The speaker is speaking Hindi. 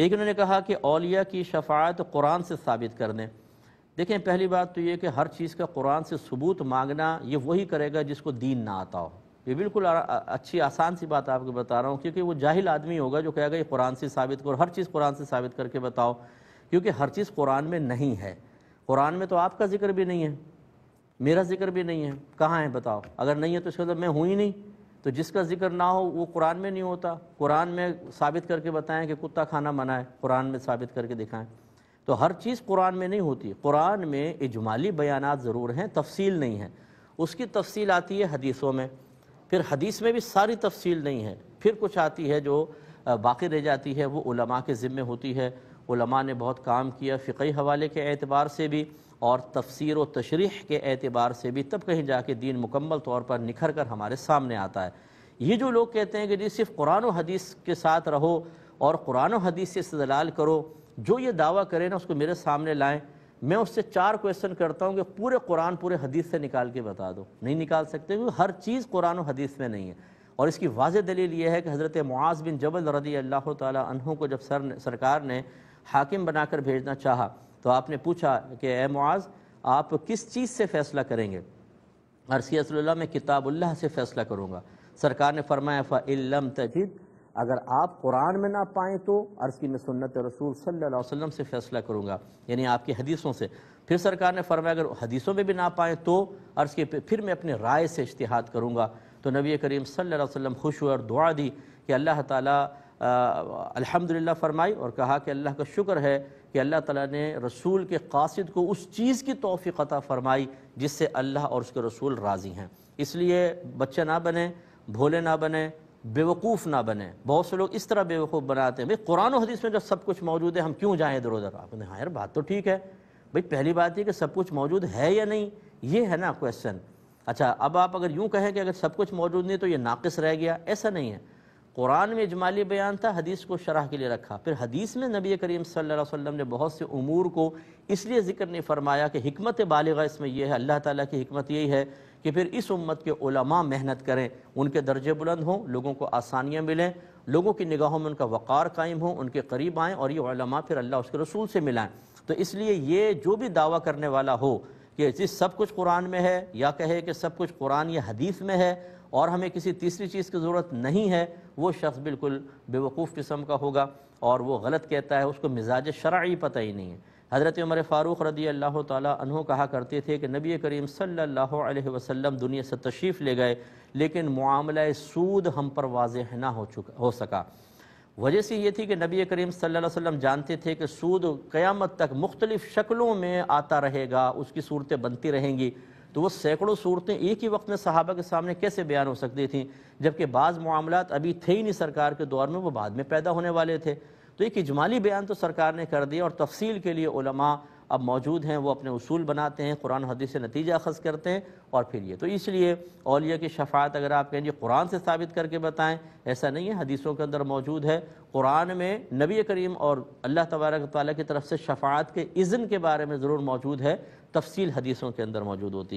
एक इन्होंने कहा कि अलिया की शफात कुरान से साबित कर दें देखें पहली बात तो ये कि हर चीज़ का कुरान से सबूत मांगना ये वही करेगा जिसको दीन ना आता हो ये बिल्कुल अच्छी आसान सी बात आपको बता रहा हूँ क्योंकि वो जाहिल आदमी होगा जो कहेगा ये कुरान से साबित करो हर चीज़ कुरान से साबित करके बताओ क्योंकि हर चीज़ कुरान में नहीं है कुरान में तो आपका जिक्र भी नहीं है मेरा जिक्र भी नहीं है कहाँ है बताओ अगर नहीं है तो इसका मतलब मैं हूँ ही नहीं तो जिसका जिक्र ना हो वो कुरान में नहीं होता कुरान में साबित करके बताएं कि कुत्ता खाना मना है कुरान में साबित करके दिखाएं तो हर चीज़ कुरान में नहीं होती कुरान में इजमाली बयान ज़रूर हैं तफसील नहीं है उसकी तफसील आती है हदीसों में फिर हदीस में भी सारी तफसील नहीं है फिर कुछ आती है जो बाकी रह जाती है वो उलमा के ज़िम्मे होती है उलमा ने बहुत काम किया फ़िकी हवाले के एतबार से भी और तफसर व तशरीह के एतबार से भी तब कहीं जाके दीन मुकम्मल तौर पर निखर कर हमारे सामने आता है ये जो लोग कहते हैं कि जी सिर्फ कुरान हदीस के साथ रहो और कुरान हदीस से दलाल करो जो ये दावा करें ना उसको मेरे सामने लाएँ मैं उससे चार क्वेश्चन करता हूँ कि पूरे कुरान पूरे हदीस से निकाल के बता दो नहीं निकाल सकते क्योंकि हर चीज़ कुरान हदीस में नहीं है और इसकी वाज दलील ये है कि हज़रत मुआज़ बिन जबल रदी अल्लाह तहों को जब सर सरकार ने हाकिम बनाकर भेजना चाहा तो आपने पूछा कि ए मुआज़ आप किस चीज़ से फ़ैसला करेंगे अरसीसल्ला में किताबुल्लह से फ़ैसला करूँगा सरकार ने फरमाया फ़ाम तजिद अगर आप कुरान में ना पाएँ तो अर्ज़ की मैं सुन्नत रसूल सल्ला वसम से फ़ैसला करूँगा यानी आपकी हदीसों से फिर सरकार ने फरमाया अगर हदीसों में भी ना पाएँ तो अर्ज़ के फिर मैं अपने राय से इश्तिहाद करूँगा तो नबी करीम सल्लल्लाहु अलैहि वसल्लम खुश हुए और दुआ दी कि अल्लाह ताला अल्हम्दुलिल्लाह फरमाई और कहा कि अल्लाह का शुक्र है कि अल्लाह ताला ने रसूल के कासिद को उस चीज़ की तोफ़ी अता फरमाई जिससे अल्लाह और उसके रसूल राज़ी हैं इसलिए बच्चे ना बने भोले ना बने बेवकूफ़ ना बने बहुत से लोग इस तरह बेवकूफ़ बनाते हैं भाई कुरान हदीस में जब सब कुछ मौजूद है हम क्यों जाएँ इधर उधर आप हाँ यार बात तो ठीक है भाई पहली बात यह कि सब कुछ मौजूद है या नहीं ये है ना क्वेश्चन अच्छा अब आप अगर यूँ कहें कि अगर सब कुछ मौजूद नहीं तो ये नाकस रह गया ऐसा नहीं है कुरान में इजमाली बयान था हदीस को शराह के लिए रखा फिर हदीस में नबी करीम सल्लल्लाहु अलैहि वसल्लम ने बहुत से उमूर को इसलिए जिक्र नहीं फरमाया कि हमत बालगा इसमें यह है अल्लाह ताला की हमत यही है कि फिर इस उम्मत के उलमा मेहनत करें उनके दर्जे बुलंद हों लोगों को आसानियाँ मिलें लोगों की निगाहों में उनका वक़ार कायम हो उनके करीब आएँ और ये उलमा फिर अल्लाह उसके रसूल से मिलाएँ तो इसलिए ये जो भी दावा करने वाला हो कि जिस सब कुछ कुरान में है या कहे कि सब कुछ कुरान या हदीस में है और हमें किसी तीसरी चीज़ की ज़रूरत नहीं है वो शख्स बिल्कुल बेवकूफ़ किस्म का होगा और वो गलत कहता है उसको मिजाज शराय पता ही नहीं है हज़रत उमर फ़ारूक़ रदी अल्लाह तहों कहा करते थे कि नबी करीम सल्लल्लाहु अलैहि वसल्लम दुनिया से तशरीफ़ ले गए लेकिन मामला सूद हम पर वाज ना हो चुका हो सका वजह से ये थी कि नबी करीम सल्लल्लाहु अलैहि वसल्लम जानते थे कि सूद क़यामत तक मुख्तलिफ शक्लों में आता रहेगा उसकी सूरतें बनती रहेंगी तो वो सैकड़ों सूरतें एक ही वक्त में सहाबा के सामने कैसे बयान हो सकती थी जबकि बाज़ मामला अभी थे ही नहीं सरकार के दौर में वो बाद में पैदा होने वाले थे तो एक इजमाली बयान तो सरकार ने कर दिया और तफसील के लिए अब मौजूद हैं वो अपने उसूल बनाते हैं कुरान हदीस से नतीजा अखज़ करते हैं और फिर ये तो इसलिए अलिया की शफात अगर आप कहें कुरान से साबित करके बताएं ऐसा नहीं है हदीसों के अंदर मौजूद है कुरान में नबी करीम और अल्लाह तबारक ताली की तरफ से शफात के इज़न के बारे में ज़रूर मौजूद है तफसील हदीसों के अंदर मौजूद होती है